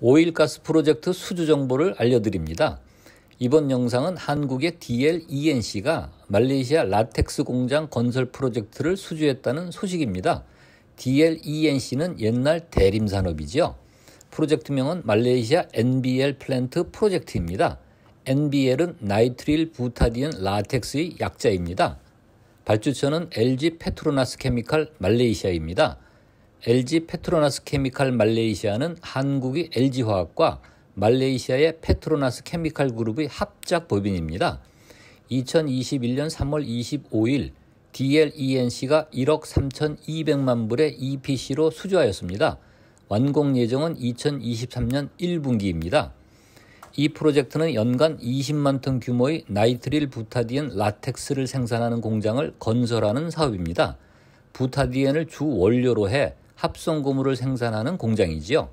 오일가스 프로젝트 수주 정보를 알려드립니다. 이번 영상은 한국의 DLENC가 말레이시아 라텍스 공장 건설 프로젝트를 수주했다는 소식입니다. DLENC는 옛날 대림산업이죠 프로젝트명은 말레이시아 NBL 플랜트 프로젝트입니다. NBL은 나이트릴 부타디엔 라텍스의 약자입니다. 발주처는 LG 페트로나스 케미칼 말레이시아입니다. LG 페트로나스 케미칼 말레이시아는 한국의 LG화학과 말레이시아의 페트로나스 케미칼 그룹의 합작 법인입니다. 2021년 3월 25일 DLENC가 1억 3,200만 불의 EPC로 수주하였습니다. 완공 예정은 2023년 1분기입니다. 이 프로젝트는 연간 20만 톤 규모의 나이트릴 부타디엔 라텍스를 생산하는 공장을 건설하는 사업입니다. 부타디엔을 주 원료로 해 합성 고무를 생산하는 공장이지요.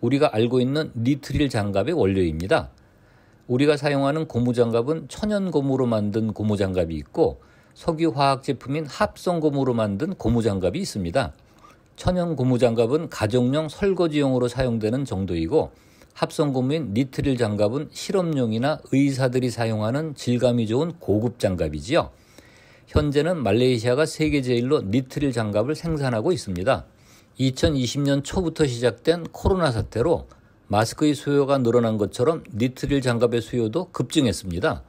우리가 알고 있는 니트릴 장갑의 원료입니다. 우리가 사용하는 고무 장갑은 천연 고무로 만든 고무 장갑이 있고 석유 화학 제품인 합성 고무로 만든 고무 장갑이 있습니다. 천연 고무 장갑은 가정용 설거지용으로 사용되는 정도이고 합성 고무인 니트릴 장갑은 실험용이나 의사들이 사용하는 질감이 좋은 고급 장갑이지요. 현재는 말레이시아가 세계 제일로 니트릴 장갑을 생산하고 있습니다. 2020년 초부터 시작된 코로나 사태로 마스크의 수요가 늘어난 것처럼 니트릴 장갑의 수요도 급증했습니다.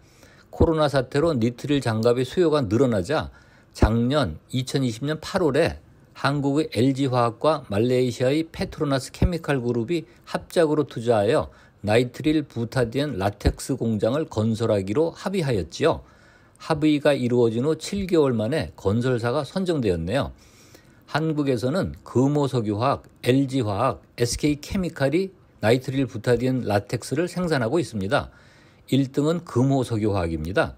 코로나 사태로 니트릴 장갑의 수요가 늘어나자 작년 2020년 8월에 한국의 LG화학과 말레이시아의 페트로나스 케미칼 그룹이 합작으로 투자하여 나이트릴 부타디엔 라텍스 공장을 건설하기로 합의하였지요. 합의가 이루어진 후 7개월 만에 건설사가 선정되었네요. 한국에서는 금호석유화학, LG화학, SK케미칼이 나이트릴 부타디엔 라텍스를 생산하고 있습니다. 1등은 금호석유화학입니다.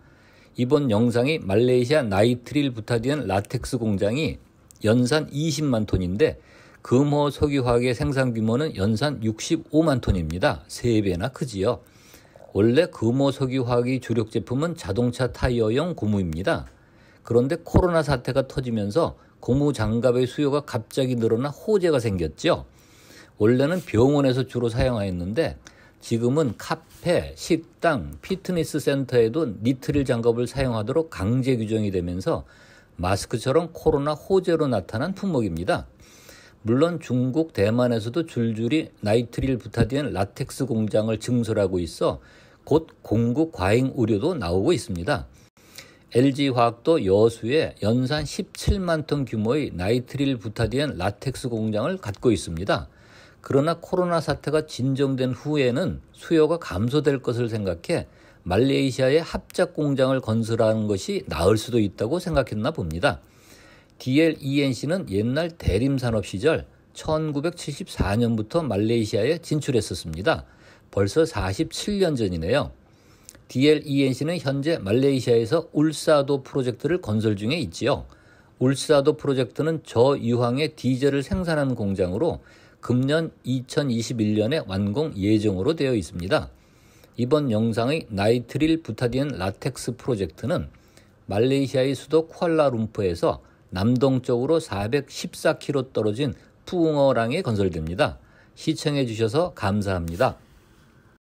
이번 영상이 말레이시아 나이트릴 부타디엔 라텍스 공장이 연산 20만 톤인데 금호석유화학의 생산 규모는 연산 65만 톤입니다. 3배나 크지요. 원래 금호석유화학의 주력 제품은 자동차 타이어용 고무입니다. 그런데 코로나 사태가 터지면서 고무 장갑의 수요가 갑자기 늘어나 호재가 생겼죠. 원래는 병원에서 주로 사용하였는데 지금은 카페, 식당, 피트니스 센터에도 니트릴 장갑을 사용하도록 강제 규정이 되면서 마스크처럼 코로나 호재로 나타난 품목입니다. 물론 중국, 대만에서도 줄줄이 나이트릴 부타디엔 라텍스 공장을 증설하고 있어 곧 공급 과잉 우려도 나오고 있습니다. LG화학도 여수에 연산 17만 톤 규모의 나이트릴 부타디엔 라텍스 공장을 갖고 있습니다. 그러나 코로나 사태가 진정된 후에는 수요가 감소될 것을 생각해 말레이시아에 합작 공장을 건설하는 것이 나을 수도 있다고 생각했나 봅니다. DLENC는 옛날 대림산업 시절 1974년부터 말레이시아에 진출했었습니다. 벌써 47년 전이네요. DLENC는 현재 말레이시아에서 울사도 프로젝트를 건설 중에 있지요. 울사도 프로젝트는 저유황의 디젤을 생산하는 공장으로 금년 2021년에 완공 예정으로 되어 있습니다. 이번 영상의 나이트릴 부타디엔 라텍스 프로젝트는 말레이시아의 수도 쿠알라룸프에서 남동쪽으로 414km 떨어진 푸웅어랑에 건설됩니다. 시청해 주셔서 감사합니다.